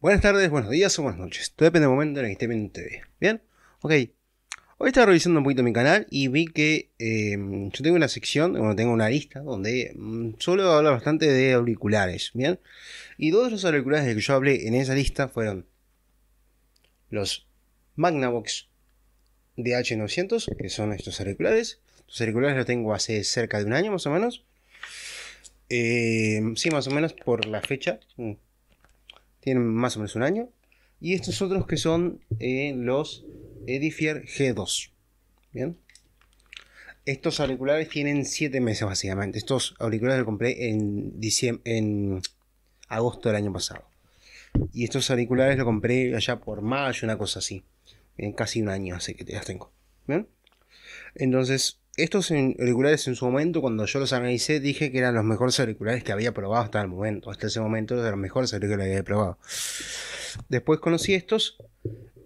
Buenas tardes, buenos días o buenas noches. Todo depende del momento en el que esté viendo TV. ¿Bien? Ok. Hoy estaba revisando un poquito mi canal y vi que em, yo tengo una sección, bueno, tengo una lista donde solo mm, suelo bastante de auriculares. ¿Bien? Y dos de los auriculares de que yo hablé en esa lista fueron los Magnavox DH900, que son estos auriculares. Estos auriculares los tengo hace cerca de un año más o menos. Em, sí, más o menos por la fecha. Mm, tienen más o menos un año. Y estos otros que son eh, los Edifier G2. Bien. Estos auriculares tienen 7 meses básicamente. Estos auriculares los compré en, diciembre, en agosto del año pasado. Y estos auriculares los compré allá por mayo, una cosa así. en eh, casi un año hace que las tengo. Bien. Entonces, estos auriculares en su momento, cuando yo los analicé, dije que eran los mejores auriculares que había probado hasta el momento. Hasta ese momento eran los mejores auriculares que había probado. Después conocí estos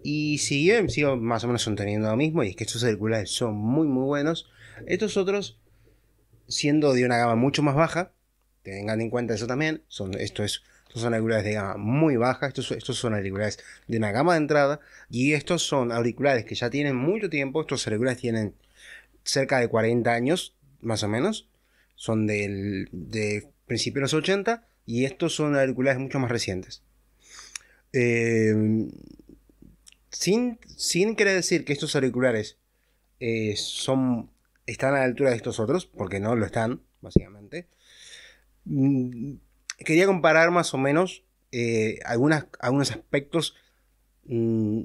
y siguen, sigo más o menos sosteniendo lo mismo. Y es que estos auriculares son muy, muy buenos. Estos otros, siendo de una gama mucho más baja, tengan en cuenta eso también. Son, esto es, estos son auriculares de gama muy baja. Estos, estos son auriculares de una gama de entrada. Y estos son auriculares que ya tienen mucho tiempo. Estos auriculares tienen cerca de 40 años, más o menos. Son del, de principios de los 80 y estos son auriculares mucho más recientes. Em, sin, querer decir que estos auriculares eh, son, están a la altura de estos otros, porque no lo están, básicamente. Mm, quería comparar más o menos eh, algunas, algunos aspectos mm,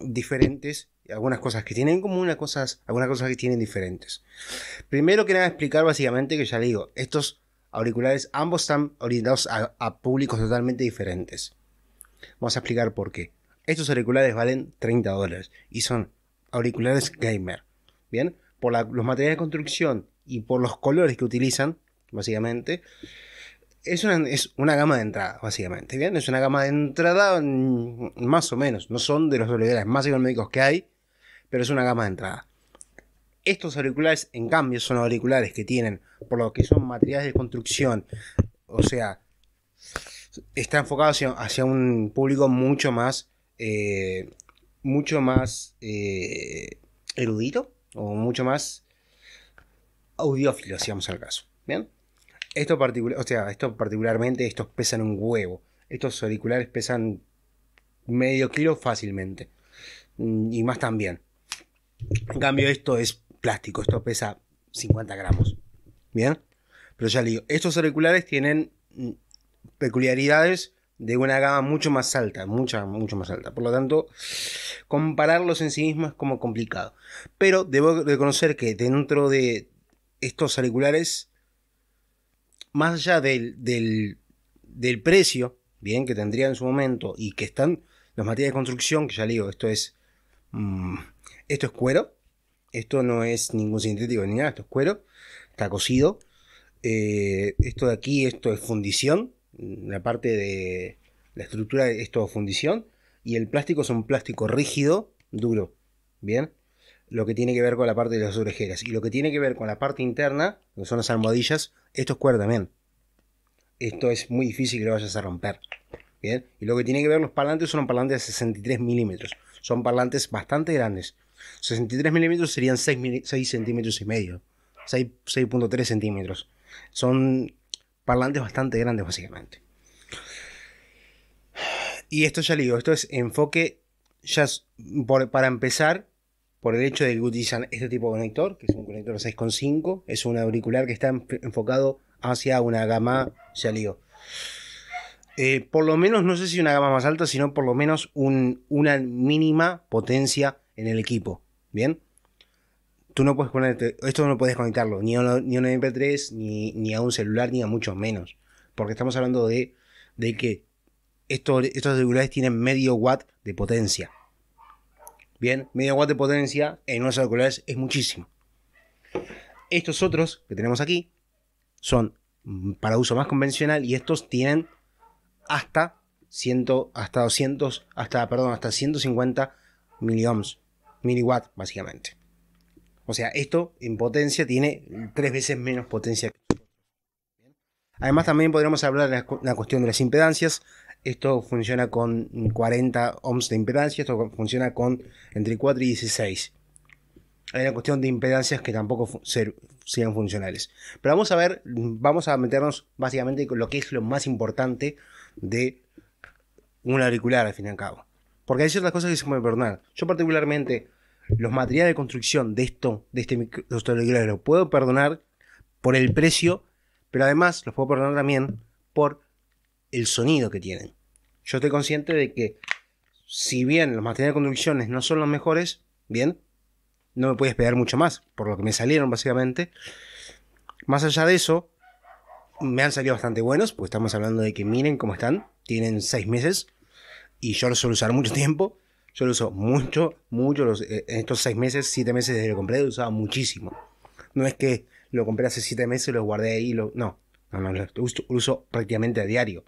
diferentes algunas cosas que tienen en común, algunas cosas, algunas cosas que tienen diferentes. Primero quería explicar básicamente que ya le digo, estos auriculares ambos están orientados a, públicos totalmente diferentes. Vamos a explicar por qué. Estos auriculares valen 30 dólares y son auriculares gamer. Bien, por los materiales de construcción y por los colores que utilizan, básicamente, es una, es una gama de entrada, básicamente. Bien, es una gama de entrada mm, más o menos. No son de los auriculares más económicos que hay, pero es una gama de entrada. Estos auriculares, en cambio, son auriculares que tienen, por lo que son materiales de construcción, o sea, está enfocado hacia, un público mucho más, eh, mucho más eh, erudito o mucho más audiófilo, si vamos al caso. Bien, esto, particular, o sea, esto particularmente, estos pesan un huevo. Estos auriculares pesan medio kilo fácilmente. Mm, y más también. En cambio, esto es plástico, esto pesa 50 gramos. ¿Bien? Pero ya le digo, estos auriculares tienen mm, peculiaridades de una gama mucho más alta, mucha, mucho más alta. Por lo tanto, compararlos en sí mismos es como complicado. Pero debo reconocer que dentro de estos auriculares, más allá del, del, precio, bien, que tendría en su momento y que están los materiales de construcción, que ya le digo, esto es, mm, esto es cuero, esto no es ningún sintético ni nada, esto es cuero, está cosido. Eh, esto de aquí, esto es fundición, la parte de la estructura es todo fundición. Y el plástico es un plástico rígido, duro. Bien, lo que tiene que ver con la parte de las orejeras. Y lo que tiene que ver con la parte interna, que son las almohadillas, esto es cuero también. Esto es muy difícil que lo vayas a romper. Bien, y lo que tiene que ver los parlantes son parlantes de 63 milímetros. Son parlantes bastante grandes. 63 milímetros serían 6, centímetros y medio. 6.3 centímetros. Son parlantes bastante grandes, básicamente. Y esto ya le digo, esto es enfoque ya para empezar, por el hecho de que utilizan este tipo de conector, que es un conector 6.5, es un auricular que está enfocado hacia una gama, ya le digo. Eh, por lo menos, no sé si una gama más alta, sino por lo menos una mínima potencia en el equipo, ¿bien? Tú no puedes poner esto no puedes conectarlo ni a, ni un MP3, ni, a un celular, ni a mucho menos. Porque estamos hablando de, que estos, estos celulares tienen medio watt de potencia. Bien, medio watt de potencia en unos celulares es muchísimo. Estos otros que tenemos aquí son para uso más convencional y estos tienen hasta 100, hasta 200, hasta, perdón, hasta 150 miliohms miliwatt, básicamente. O sea, esto en potencia tiene tres veces menos potencia que Además, también podríamos hablar de la cuestión de las impedancias. Esto funciona con 40 ohms de impedancia, esto funciona con entre 4 y 16. Hay una cuestión de impedancias que tampoco ser, sean funcionales. Pero vamos a ver, vamos a meternos básicamente con lo que es lo más importante de un auricular al fin y al cabo. Porque hay ciertas cosas que se pueden perdonar. Yo particularmente los materiales de construcción de esto, de este microsoftware, los puedo perdonar por el precio, pero además los puedo perdonar también por el sonido que tienen. Yo estoy consciente de que si bien los materiales de construcción no son los mejores, bien, no me puedes pegar mucho más, por lo que me salieron básicamente. Más allá de eso, me han salido bastante buenos, porque estamos hablando de que miren cómo están, tienen seis meses, y yo los suelo usar mucho tiempo. Yo lo uso mucho, mucho. Los, eh, en estos seis meses, siete meses desde que lo compré, lo usaba muchísimo. No es que lo compré hace siete meses, lo guardé ahí, lo, no. No, no, lo uso, prácticamente a diario.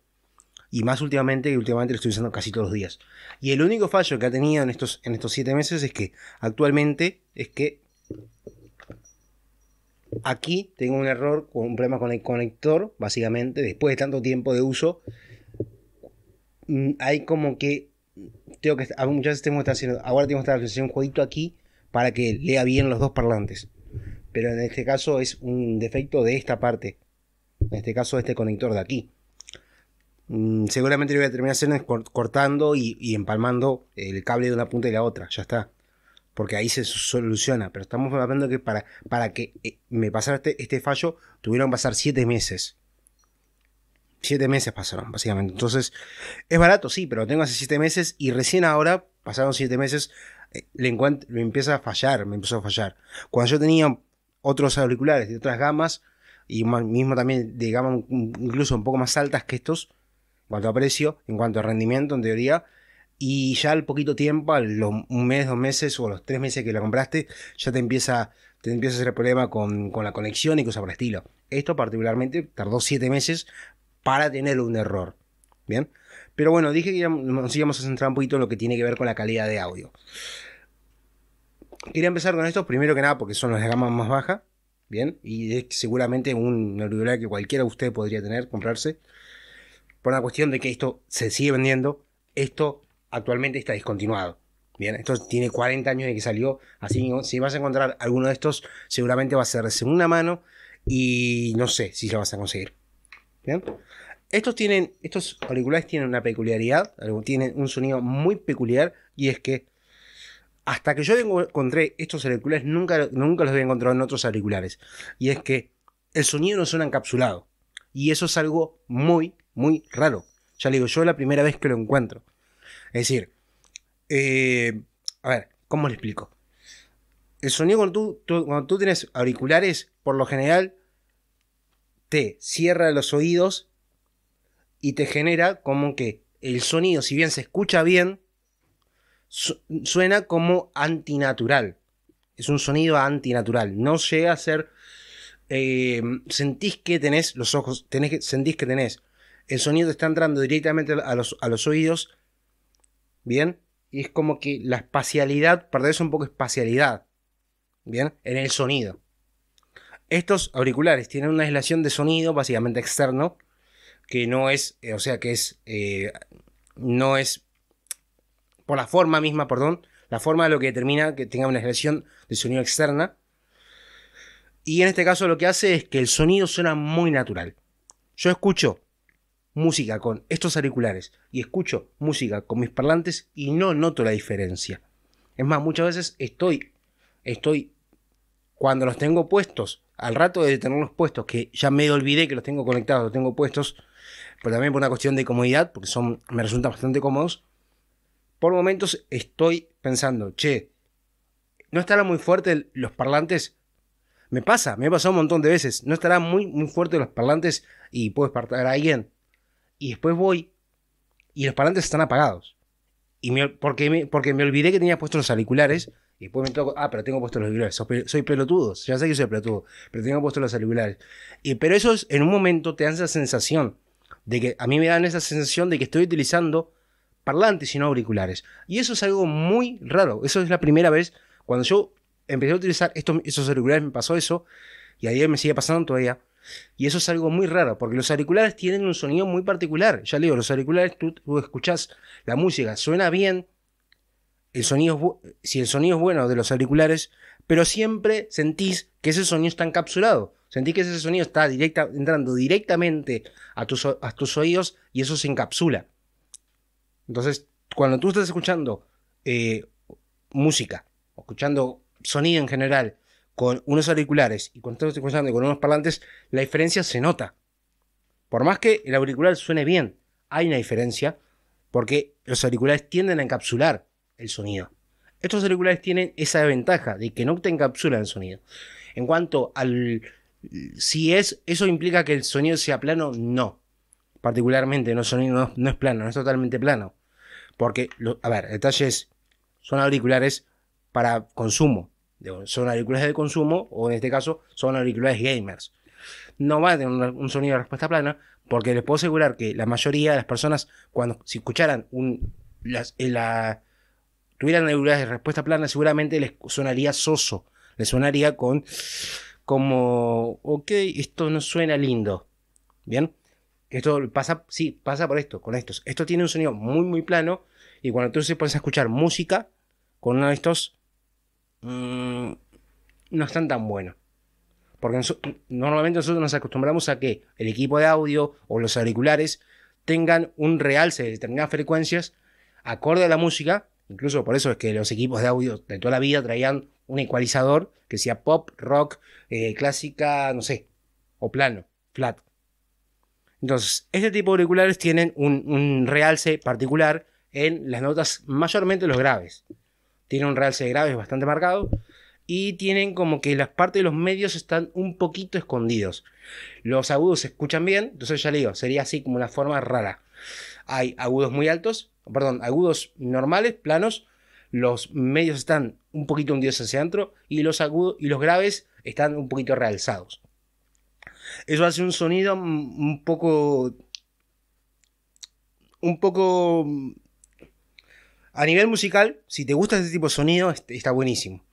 Y más últimamente, y últimamente lo estoy usando casi todos los días. Y el único fallo que ha tenido en estos, en estos siete meses es que actualmente es que aquí tengo un error, un problema con el conector, básicamente, después de tanto tiempo de uso, mm, hay como que tengo que, muchas veces este haciendo, ahora tengo que hacer un jueguito aquí para que lea bien los dos parlantes. Pero en este caso es un defecto de esta parte. En este caso, este conector de aquí. Mm, seguramente lo voy a terminar haciendo cortando y, empalmando el cable de una punta y la otra. Ya está. Porque ahí se soluciona. Pero estamos hablando que para, para que eh, me pasara este, este fallo tuvieron que pasar 7 meses siete meses pasaron, básicamente. Entonces, es barato, sí, pero lo tengo hace siete meses y recién ahora, pasaron siete meses, eh, le, empieza a fallar, me empezó a fallar. Cuando yo tenía otros auriculares de otras gamas, y mismo también de gamas... incluso un poco más altas que estos, en cuanto a precio, en cuanto a rendimiento, en teoría, y ya al poquito tiempo, a los un mes, dos meses o los tres meses que lo compraste, ya te empieza, te empieza a hacer el problema con, con la conexión y cosas por el estilo. Esto particularmente tardó siete meses para tener un error. Bien. Pero bueno, dije que nos íbamos a centrar un poquito en lo que tiene que ver con la calidad de audio. Quería empezar con estos primero que nada, porque son de gama más baja, Bien. Y es seguramente un auricular que cualquiera de ustedes podría tener, comprarse. Por la cuestión de que esto se sigue vendiendo. Esto actualmente está discontinuado. Bien, esto tiene 40 años de que salió, así que si vas a encontrar alguno de estos, seguramente va a ser de segunda mano y no sé si lo vas a conseguir. Estos, tienen, estos auriculares tienen una peculiaridad, tienen un sonido muy peculiar y es que hasta que yo encontré estos auriculares nunca, nunca los había encontrado en otros auriculares. Y es que el sonido no suena encapsulado. Y eso es algo muy, muy raro. Ya le digo, yo la primera vez que lo encuentro. Es decir, eh, a ver, ¿cómo le explico? El sonido cuando tú tienes auriculares, por lo general, cierra los oídos y te genera como que el sonido, si bien se escucha bien, suena como antinatural. Es un sonido antinatural. No llega a ser. Eh, sentís que tenés los ojos, tenés sentís que tenés. El sonido te está entrando directamente a los, oídos. Bien. Y es como que la espacialidad, perdés un poco espacialidad. Bien. En el sonido. Estos auriculares tienen una aislación de sonido básicamente externo, que no es, eh, o sea, que es, eh, no es, por la forma misma, perdón, la forma de lo que determina que tenga una aislación de sonido externa. Y en este caso lo que hace es que el sonido suena muy natural. Yo escucho música con estos auriculares y escucho música con mis parlantes y no noto la diferencia. Es más, muchas veces estoy, estoy cuando los tengo puestos, al rato de tenerlos puestos, que ya me olvidé que los tengo conectados, los tengo puestos, pero también por una cuestión de comodidad, porque son, me resultan bastante cómodos, por momentos estoy pensando, che, ¿no estarán muy fuertes los parlantes? Me pasa, me ha pasado un montón de veces, ¿no estarán muy, muy fuertes los parlantes y puedes despertar a alguien? Y después voy y los parlantes están apagados y porque, me, porque me olvidé que tenía puestos los auriculares. Y después me tocó, ah, pero tengo puestos los auriculares. Soy pelotudo, ya sé que soy pelotudo, pero tengo puestos los auriculares. Y, pero eso en un momento te dan esa sensación de que a mí me dan esa sensación de que estoy utilizando parlantes y no auriculares. Y eso es algo muy raro. Eso es la primera vez cuando yo empecé a utilizar estos, esos auriculares, me pasó eso. Y a día me sigue pasando todavía. Y eso es algo muy raro, porque los auriculares tienen un sonido muy particular. Ya le digo, los auriculares tú, escuchas escuchás la música, suena bien, el sonido si el sonido es bueno de los auriculares, pero siempre sentís que ese sonido está encapsulado. Sentís que ese sonido está entrando directamente a tus, a tus oídos y eso se encapsula. Entonces, cuando tú estás escuchando eh, música, escuchando sonido en general, con unos auriculares y cuando escuchando con unos parlantes, la diferencia se nota. Por más que el auricular suene bien, hay una diferencia porque los auriculares tienden a encapsular el sonido. Estos auriculares tienen esa ventaja de que no te encapsulan el sonido. En cuanto al si es eso implica que el sonido sea plano, no. Particularmente no sonido no, es plano, no es totalmente plano. Porque a ver, detalles, son auriculares para consumo, son auriculares de consumo o en este caso son auriculares gamers. No va a tener un sonido de respuesta plana porque les puedo asegurar que la mayoría de las personas cuando si escucharan un, eh, la, tuvieran auriculares de respuesta plana seguramente les sonaría soso, les sonaría con como, ok, esto no suena lindo. Bien, esto pasa, sí, pasa por esto, con estos. Esto tiene un sonido muy, muy plano y cuando tú se pones escuchar música con uno de estos Mm, no están tan buenos, Porque normalmente nosotros nos acostumbramos a que el equipo de audio o los auriculares tengan un realce de determinadas frecuencias acorde a la música. Incluso por eso es que los equipos de audio de toda la vida traían un ecualizador que sea pop, rock, eh, clásica, no sé, o plano, flat. Entonces, este tipo de auriculares tienen un, un realce particular en las notas, mayormente los graves tiene un realce de graves bastante marcado y tienen como que las partes de los medios están un poquito escondidos. Los agudos se escuchan bien, entonces ya le digo, sería así como una forma rara. Hay agudos muy altos, perdón, agudos normales, planos, los medios están un poquito hundidos hacia adentro y los agudos y los graves están un poquito realzados. Eso hace un sonido un poco un poco a nivel musical, si te gusta este tipo de sonido, este, está buenísimo.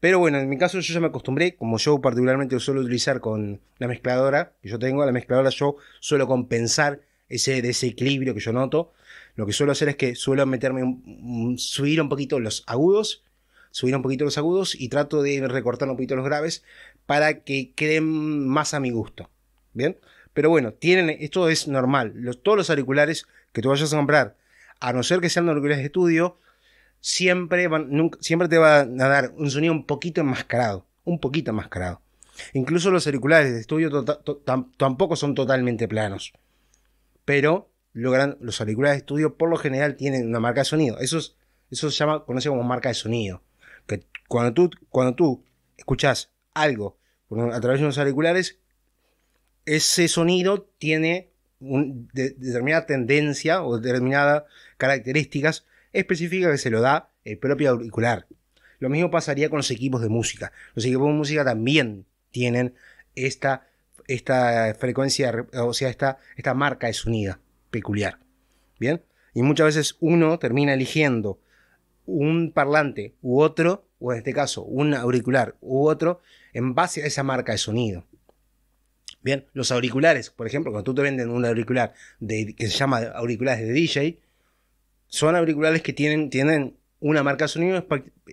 Pero bueno, en mi caso yo ya me acostumbré, como yo particularmente suelo utilizar con la mezcladora que yo tengo, la mezcladora yo suelo compensar ese desequilibrio que yo noto. Lo que suelo hacer es que suelo meterme, subir un poquito los agudos, subir un poquito los agudos y trato de recortar un poquito los graves para que queden más a mi gusto. ¿Bien? Pero bueno, tienen, esto es normal. todos los auriculares que tú vayas a comprar a no ser que sean auriculares de estudio, siempre, siempre te van a dar un sonido un poquito enmascarado, un poquito enmascarado. Incluso los auriculares de estudio tampoco son totalmente planos, pero los auriculares de estudio por lo general tienen una marca de sonido. Eso, eso se llama, conoce como marca de sonido. Que cuando tú, cuando tú escuchas algo a través de unos auriculares, ese sonido tiene un, determinada tendencia o determinada características específicas que se lo da el propio auricular. Lo mismo pasaría con los equipos de música. Los equipos de música también tienen esta, esta frecuencia, o sea, esta, esta marca de sonido peculiar. ¿Bien? Y muchas veces uno termina eligiendo un parlante u otro, o en este caso un auricular u otro, en base a esa marca de sonido. Bien, los auriculares, por ejemplo, cuando tú te venden un auricular que se llama auriculares de DJ, son auriculares que tienen, tienen una marca de sonido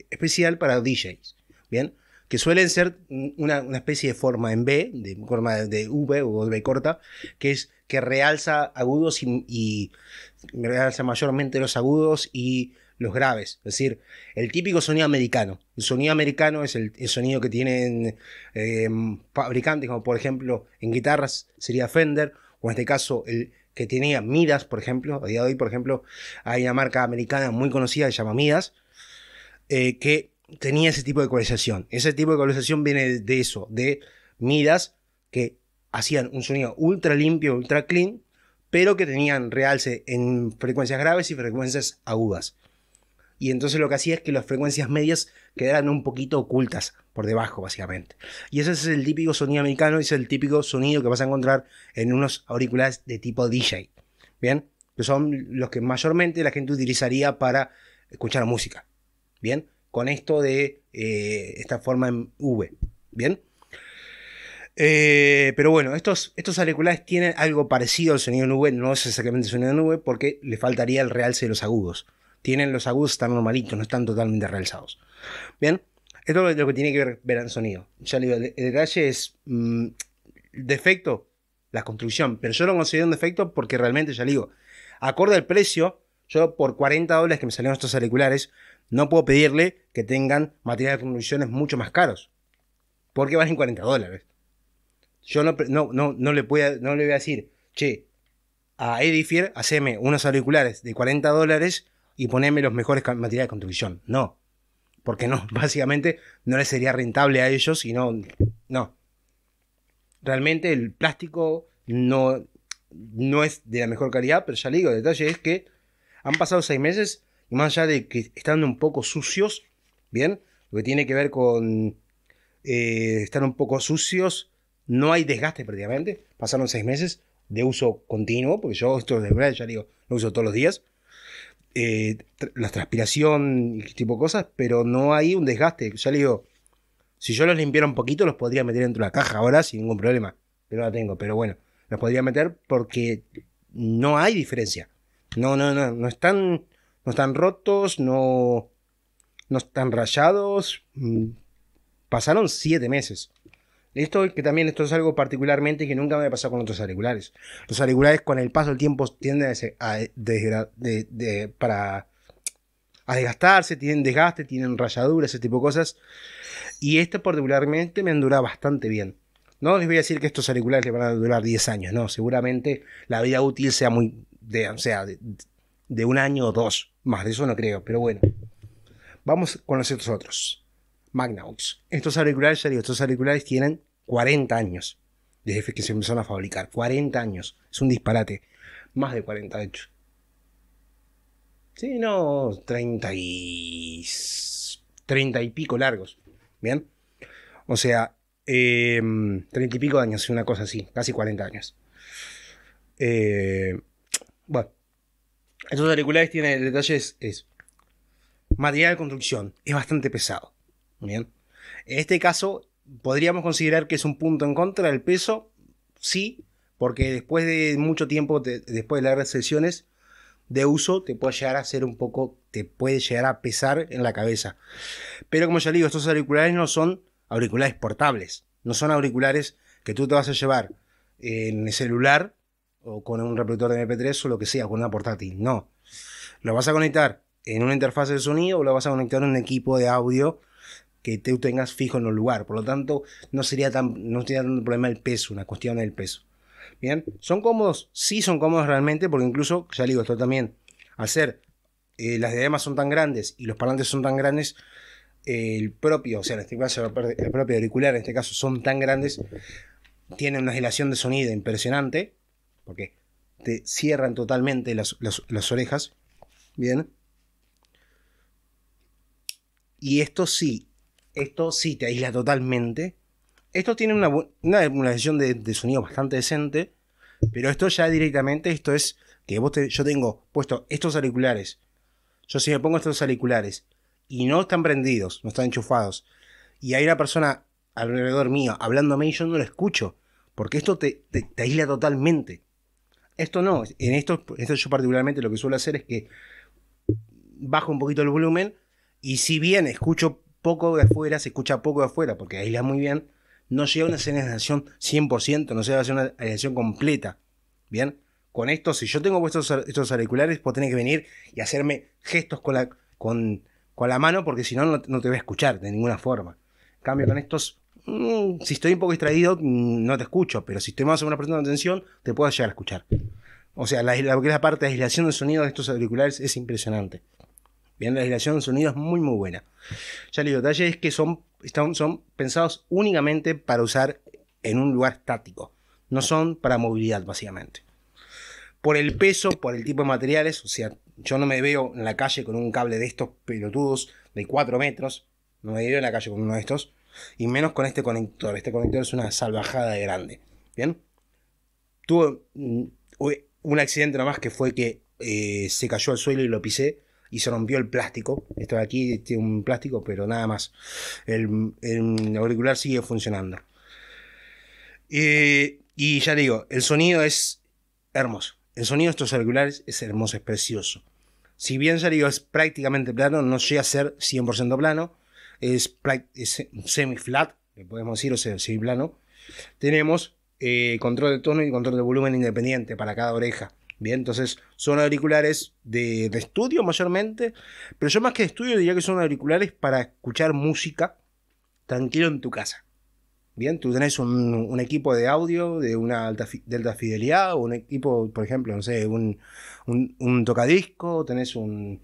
especial para DJs, ¿bien? Que suelen ser una, especie de forma en B, de forma de V o de B corta, que es que realza agudos y, realza mayormente los agudos y los graves. Es decir, el típico sonido americano. El sonido americano es el, sonido que tienen eh, fabricantes, como por ejemplo en guitarras sería Fender, o en este caso el, que tenía Midas, por ejemplo. A día de hoy, por ejemplo, hay una marca americana muy conocida que se llama Midas, eh, que tenía ese tipo de ecualización. Ese tipo de ecualización viene de eso, de Midas que hacían un sonido ultra limpio, ultra clean, pero que tenían realce en frecuencias graves y frecuencias agudas y entonces lo que hacía es que las frecuencias medias quedaran un poquito ocultas por debajo, básicamente. Y ese es el típico sonido americano, es el típico sonido que vas a encontrar en unos auriculares de tipo DJ. Bien, que son los que mayormente la gente utilizaría para escuchar música. Bien, con esto de eh, esta forma en V. Bien. Eh, pero bueno, estos, estos auriculares tienen algo parecido al sonido en V. no es exactamente el sonido nube, porque le faltaría el realce de los agudos tienen los agudos tan normalitos, no están totalmente realzados. Bien, esto es lo que tiene que ver, ver el sonido. Ya le digo, el, detalle es mm, defecto, la construcción, pero yo lo considero un defecto porque realmente, ya le digo, acorde al precio, yo por 40 dólares que me salieron estos auriculares, no puedo pedirle que tengan materiales de construcciones mucho más caros, porque valen 40 dólares. Yo no, no, no, no le, puedo, no le voy a decir, che, a Edifier, haceme unos auriculares de 40 dólares y ponerme los mejores materiales de construcción. No. Porque no, básicamente no les sería rentable a ellos y no. No. Realmente el plástico no, no es de la mejor calidad, pero ya le digo, el detalle es que han pasado seis meses y más allá de que están un poco sucios, ¿bien? Lo que tiene que ver con Están eh, estar un poco sucios, no hay desgaste prácticamente. Pasaron seis meses de uso continuo, porque yo esto de verdad ya digo, lo uso todos los días. Eh, la transpiración y este tipo de cosas, pero no hay un desgaste. Ya le digo, si yo los limpiara un poquito, los podría meter dentro de la caja ahora sin ningún problema. Pero la tengo, pero bueno, los podría meter porque no hay diferencia. No, no, no, no están, no están rotos, no, no están rayados. Mm, pasaron siete meses. ¿Listo? Que también esto es algo particularmente que nunca me ha pasado con otros auriculares. Los auriculares con el paso del tiempo tienden a, a desgastarse, tienen desgaste, tienen rayaduras, ese tipo de cosas. Y este particularmente me han durado bastante bien. No les voy a decir que estos auriculares le van a durar 10 años, no, seguramente la vida útil sea muy de, sea, de un año o dos, más de eso no creo, pero bueno. Vamos con los otros. Magnaux. Estos auriculares, estos auriculares tienen 40 años desde que se empezaron a fabricar. 40 años. Es un disparate. Más de 40 hecho. Sí, no, 30 y... 30 y pico largos. ¿Bien? O sea, 30 em, y pico años años, una cosa así. Casi 40 años. Eh, bueno. Estos auriculares tienen el es material de construcción. Es bastante pesado. Bien. En este caso, podríamos considerar que es un punto en contra del peso, sí, porque después de mucho tiempo, después de las sesiones de uso, te puede llegar a ser un poco, te puede llegar a pesar en la cabeza. Pero como ya digo, estos auriculares no son auriculares portables, no son auriculares que tú te vas a llevar en el celular o con un reproductor de MP3 o lo que sea, con una portátil, no. Lo vas a conectar en una interfaz de sonido o lo vas a conectar en un equipo de audio que tú tengas fijo en un lugar. Por lo tanto, no sería tan, no sería un problema el peso, una cuestión del peso. Bien, ¿son cómodos? Sí, son cómodos realmente, porque incluso, ya digo, esto también, al ser eh, las diademas son tan grandes y los parlantes son tan grandes, el propio, o sea, en este el propio auricular, en este caso, son tan grandes, Tienen una aislación de sonido impresionante, porque te cierran totalmente las, las orejas. Bien. Y esto sí, esto sí te aísla totalmente. Esto tiene una, una emulación de, sonido bastante decente, pero esto ya directamente, esto es que vos yo tengo puesto estos auriculares. Yo si me pongo estos auriculares y no están prendidos, no están enchufados, y hay una persona alrededor mío hablándome y yo no lo escucho, porque esto te, te, aísla totalmente. Esto no, en esto, esto yo particularmente lo que suelo hacer es que bajo un poquito el volumen y si bien escucho poco de afuera, se escucha poco de afuera, porque aísla muy bien, no llega a una sensación 100%, no se va a una aislación completa. Bien, con esto, si yo tengo estos, estos auriculares, pues tenés que venir y hacerme gestos con la, mano, porque si no, no te voy a escuchar de ninguna forma. cambio, con estos, mm, si estoy un poco distraído, mm, no te escucho, pero si estoy más o menos de atención, te puedo llegar a escuchar. O sea, la, la parte de aislación del sonido de estos auriculares es impresionante. Bien, la relación de sonido es muy muy buena. Ya le digo, detalle es que son, están, son pensados únicamente para usar en un lugar estático. No son para movilidad, básicamente. Por el peso, por el tipo de materiales, o sea, yo no me veo en la calle con un cable de estos pelotudos de 4 metros. No me veo en la calle con uno de estos. Y menos con este conector. Este conector es una salvajada de grande. ¿Bien? Tuve un accidente nomás que fue que eh, se cayó al suelo y lo pisé y se rompió el plástico. Esto de aquí tiene un plástico, pero nada más. El, auricular sigue funcionando. Eh, y ya digo, el sonido es hermoso. El sonido de estos auriculares es hermoso, es precioso. Si bien ya digo, es prácticamente plano, no llega a ser 100% plano. Es, semi-flat, podemos decir, o sea, semi-plano. Tenemos eh, control de tono y control de volumen independiente para cada oreja. Bien, entonces son auriculares de, estudio mayormente, pero yo más que de estudio diría que son auriculares para escuchar música tranquilo en tu casa. Bien, tú tenés un, equipo de audio de una alta, fidelidad, o un equipo, por ejemplo, no sé, un, un tocadisco, tenés un,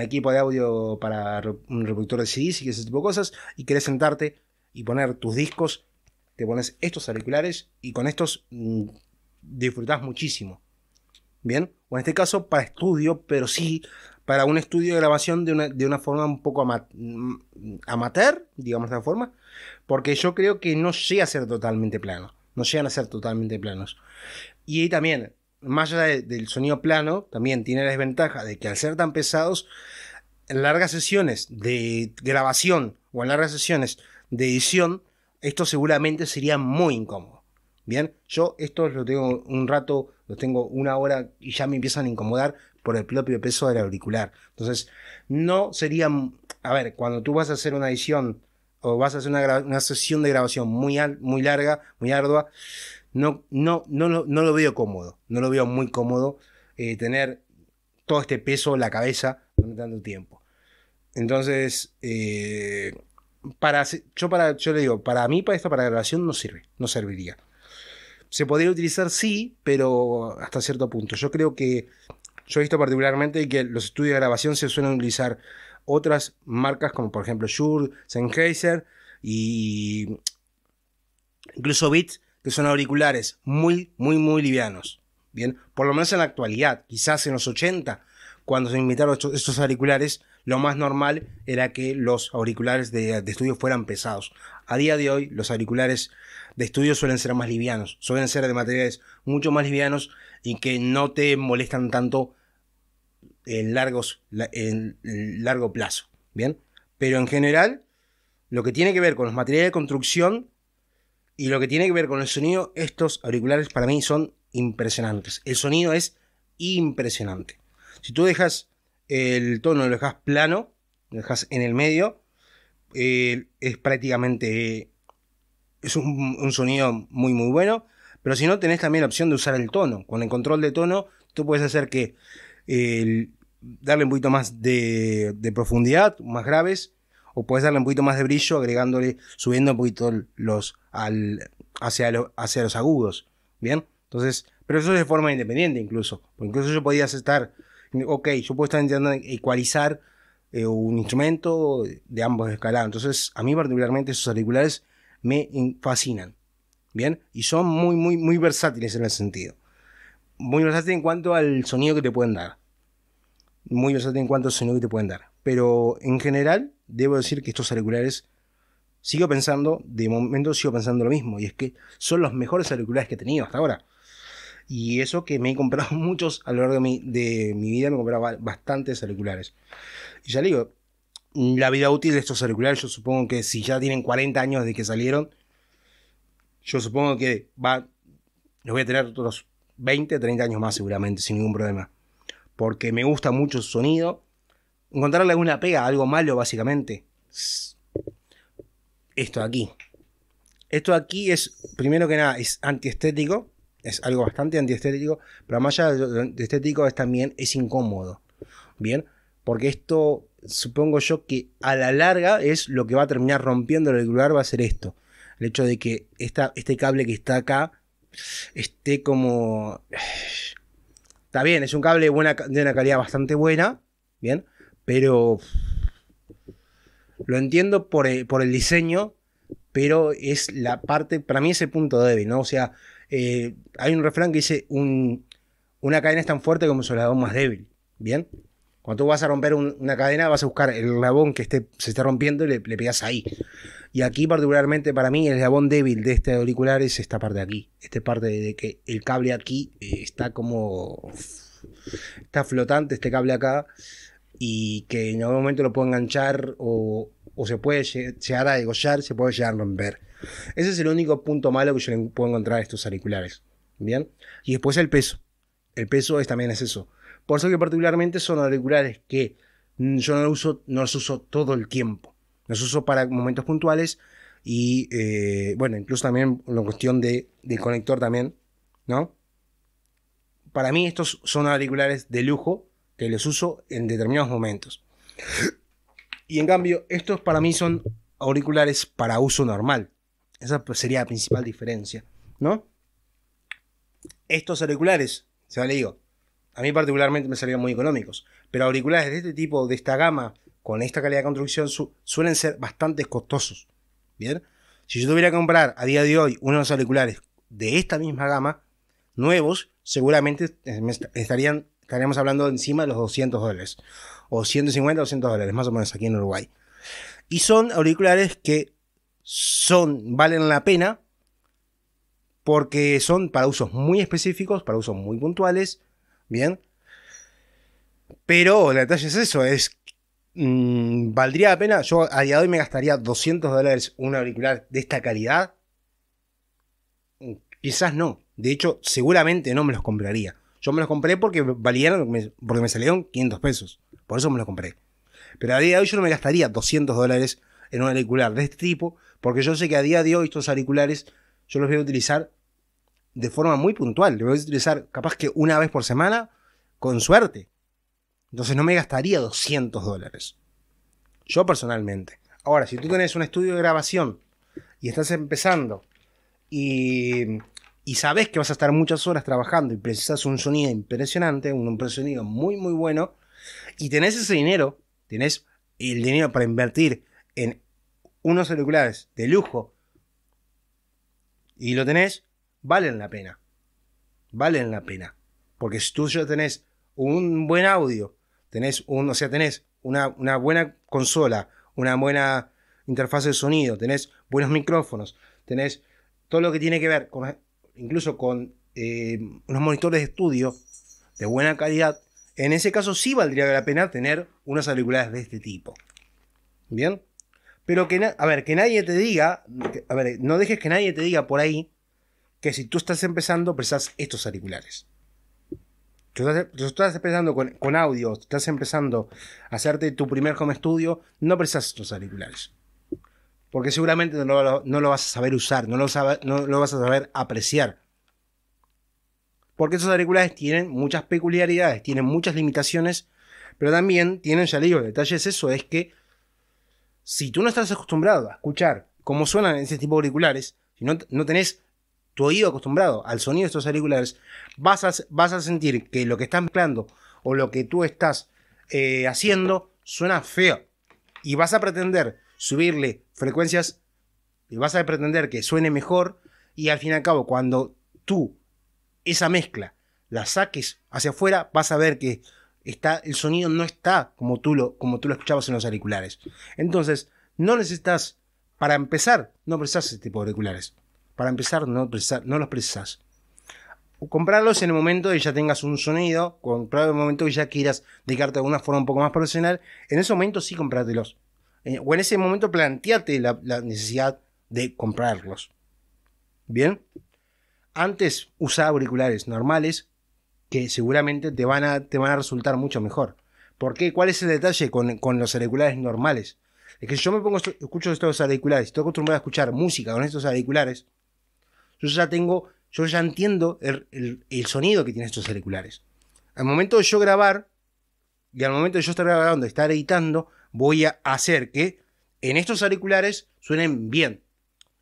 equipo de audio para un reproductor de CDs y ese tipo de cosas, y querés sentarte y poner tus discos, te pones estos auriculares y con estos mm, disfrutás muchísimo. ¿bien? O en este caso para estudio, pero sí para un estudio de grabación de una, forma un poco mm, amateur, digamos de forma, porque yo creo que no llega a ser totalmente plano, no llegan a ser totalmente planos. Y ahí también, más allá del sonido plano, también tiene la desventaja de que al ser tan pesados, en largas sesiones de grabación o en largas sesiones de edición, esto seguramente sería muy incómodo. Bien, yo esto lo tengo un rato los tengo una hora y ya me empiezan a incomodar por el propio peso del auricular. Entonces, no sería, a ver, cuando tú vas a hacer una edición o vas a hacer una, sesión de grabación muy, muy larga, muy ardua, no, no, no, no, no lo veo cómodo, no lo veo muy cómodo eh, tener todo este peso en la cabeza durante tanto tiempo. Entonces, eh, para, yo, para, yo le digo, para mí, para esta para grabación, no sirve, no serviría se podría utilizar sí, pero hasta cierto punto. Yo creo que, yo he visto particularmente que los estudios de grabación se suelen utilizar otras marcas como por ejemplo Shure, Sennheiser y incluso Beats, que son auriculares muy, muy, muy livianos. Bien, por lo menos en la actualidad, quizás en los 80, cuando se inventaron estos auriculares, lo más normal era que los auriculares de estudio fueran pesados. A día de hoy, los auriculares de estudio suelen ser más livianos, suelen ser de materiales mucho más livianos y que no te molestan tanto en, largos, en largo plazo. Bien, pero en general, lo que tiene que ver con los materiales de construcción y lo que tiene que ver con el sonido, estos auriculares para mí son impresionantes. El sonido es impresionante. Si tú dejas el tono, lo dejas plano, lo dejas en el medio, eh, es prácticamente... Es un, sonido muy muy bueno. Pero si no, tenés también la opción de usar el tono. Con el control de tono, tú puedes hacer que darle un poquito más de, profundidad, más graves, o puedes darle un poquito más de brillo, agregándole, subiendo un poquito los hacia, hacia los agudos. Bien, entonces, pero eso es de forma independiente incluso. Porque incluso yo podías estar, ok, yo puedo estar intentando ecualizar eh, un instrumento de ambos escalados. Entonces, a mí particularmente esos auriculares me fascinan. Bien, y son muy, muy, muy versátiles en el sentido. Muy versátiles en cuanto al sonido que te pueden dar. Muy versátiles en cuanto al sonido que te pueden dar. Pero en general, debo decir que estos auriculares sigo pensando, de momento sigo pensando lo mismo, y es que son los mejores auriculares que he tenido hasta ahora. Y eso que me he comprado muchos a lo largo de mi, de mi vida, me he comprado bastantes auriculares. Y ya le digo, la vida útil de estos auriculares, yo supongo que si ya tienen 40 años de que salieron, yo supongo que va, los voy a tener otros 20, 30 años más seguramente, sin ningún problema. Porque me gusta mucho su sonido. Encontrarle alguna pega, algo malo básicamente. Esto de aquí. Esto de aquí es, primero que nada, es antiestético es algo bastante antiestético, pero más allá de lo antiestético es también es incómodo. Bien, porque esto supongo yo que a la larga es lo que va a terminar rompiendo el celular va a ser esto. El hecho de que este cable que está acá esté como... Está bien, es un cable de, una calidad bastante buena, bien, pero lo entiendo por el, eh, por el diseño, pero es la parte, para mí ese punto débil, ¿no? O sea, eh, hay un refrán que dice, una cadena es tan fuerte como su eslabón más débil. ¿Bien? Cuando tú vas a romper una cadena, vas a buscar el labón que se está rompiendo y le, pegas ahí. Y aquí particularmente para mí el labón débil de este auricular es esta parte de aquí. Esta parte de que el cable aquí eh, está como... Está flotante este cable acá y que en algún momento lo puedo enganchar o o se puede llegar a degollar, se puede llegar a romper. Ese es el único punto malo que yo le puedo encontrar a estos auriculares. Bien. Y después el peso. El peso es, también es eso. Por eso que particularmente son auriculares que yo no los uso, no los uso todo el tiempo. Los uso para momentos puntuales y, eh, bueno, incluso también la cuestión de, del conector también, ¿no? Para mí estos son auriculares de lujo que los uso en determinados momentos. Y en cambio, estos para mí son auriculares para uso normal. Esa pues, sería la principal diferencia, ¿no? Estos auriculares, se le digo, a mí particularmente me salieron muy económicos, pero auriculares de este tipo, de esta gama, con esta calidad de construcción, suelen ser bastante costosos, ¿bien? Si yo tuviera que comprar a día de hoy unos auriculares de esta misma gama, nuevos, seguramente eh, estarían Estaríamos hablando encima de los 200 dólares. O 150, 200 dólares, más o menos aquí en Uruguay. Y son auriculares que son, valen la pena porque son para usos muy específicos, para usos muy puntuales. Bien. Pero la detalle es eso, es... Mm, ¿Valdría la pena? Yo a día de hoy me gastaría 200 dólares un auricular de esta calidad. Mm, quizás no. De hecho, seguramente no me los compraría. Yo me los compré porque valieron, porque me salieron 500 pesos. Por eso me los compré. Pero a día de hoy yo no me gastaría 200 dólares en un auricular de este tipo, porque yo sé que a día de hoy estos auriculares yo los voy a utilizar de forma muy puntual. Los voy a utilizar capaz que una vez por semana, con suerte. Entonces no me gastaría 200 dólares. Yo personalmente. Ahora, si tú tenés un estudio de grabación y estás empezando y y sabes que vas a estar muchas horas trabajando y precisas un sonido impresionante, un sonido muy, muy bueno, y tenés ese dinero, tenés el dinero para invertir en unos auriculares de lujo y lo tenés, valen la pena. Valen la pena. Porque si tú ya tenés un buen audio, tenés o sea, tenés una, una buena consola, una buena interfaz de sonido, tenés buenos micrófonos, tenés todo lo que tiene que ver con incluso con eh, unos monitores de estudio de buena calidad, en ese caso sí valdría la pena tener unas auriculares de este tipo. ¿Bien? Pero que, a ver, que nadie te diga, no dejes que nadie te diga por ahí que si tú estás empezando, precisas estos auriculares. Si estás, tú estás empezando con, con audio, estás empezando a hacerte tu primer home studio, no precisas estos auriculares porque seguramente no lo, vas a saber usar, no lo, vas a saber apreciar. Porque esos auriculares tienen muchas peculiaridades, tienen muchas limitaciones, pero también tienen, ya le digo, detalles, eso es que si tú no estás acostumbrado a escuchar cómo suenan ese tipo de auriculares, si no, tenés tu oído acostumbrado al sonido de estos auriculares, vas a, vas a sentir que lo que estás mezclando o lo que tú estás eh, haciendo suena feo. Y vas a pretender subirle frecuencias y vas a pretender que suene mejor y al fin y al cabo cuando tú esa mezcla la saques hacia afuera vas a ver que está, el sonido no está como tú, lo, como tú lo escuchabas en los auriculares. Entonces, no necesitas, para empezar, no precisas este tipo de auriculares. Para empezar, no, no los precisas. Comprarlos en el momento que ya tengas un sonido, comprarlos en el momento que ya quieras dedicarte de alguna forma un poco más profesional, en ese momento sí comprártelos. Eh, o en ese momento planteate la, necesidad de comprarlos. Bien, antes usa auriculares normales que seguramente te van a, te van a resultar mucho mejor. ¿Por qué? ¿Cuál es el detalle con, con los auriculares normales? Es que yo me pongo, escucho estos auriculares, estoy acostumbrado a escuchar música con estos auriculares, yo ya tengo, yo ya entiendo el, el sonido que tienen estos auriculares. Al momento de yo grabar y al momento de yo estar grabando, estar editando, voy a hacer que en estos auriculares suenen bien.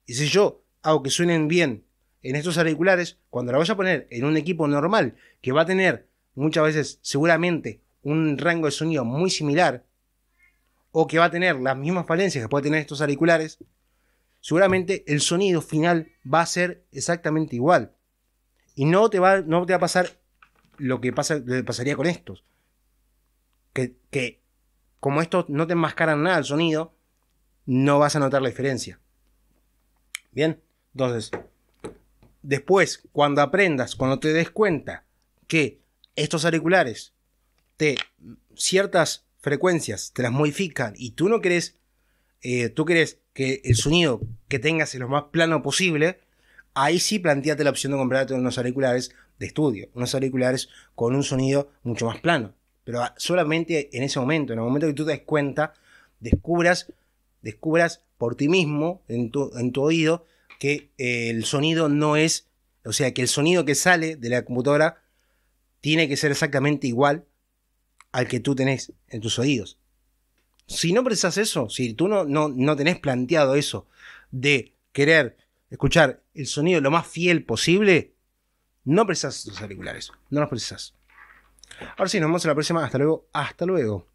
Y si yo hago que suenen bien en estos auriculares, cuando la vaya a poner en un equipo normal que va a tener muchas veces seguramente un rango de sonido muy similar o que va a tener las mismas falencias que puede tener estos auriculares, seguramente el sonido final va a ser exactamente igual. Y no te va, no te va a pasar lo que pasa, le pasaría con estos. que como estos no te enmascaran nada el sonido, no vas a notar la diferencia. Bien, entonces, después, cuando aprendas, cuando te des cuenta que estos auriculares te ciertas frecuencias te las modifican y tú no querés, eh, tú querés que el sonido que tengas es lo más plano posible, ahí sí planteate la opción de comprarte unos auriculares de estudio, unos auriculares con un sonido mucho más plano. Pero solamente en ese momento, en el momento que tú te des cuenta, descubras, descubras por ti mismo, en tu, oído, que eh, el sonido no es, o sea, que el sonido que sale de la computadora tiene que ser exactamente igual al que tú tenés en tus oídos. Si no precisas eso, si tú no, no, no tenés planteado eso de querer escuchar el sonido lo más fiel posible, no precisas los auriculares, no los precisas. Ahora sí, nos vemos en la próxima. Hasta luego. Hasta luego.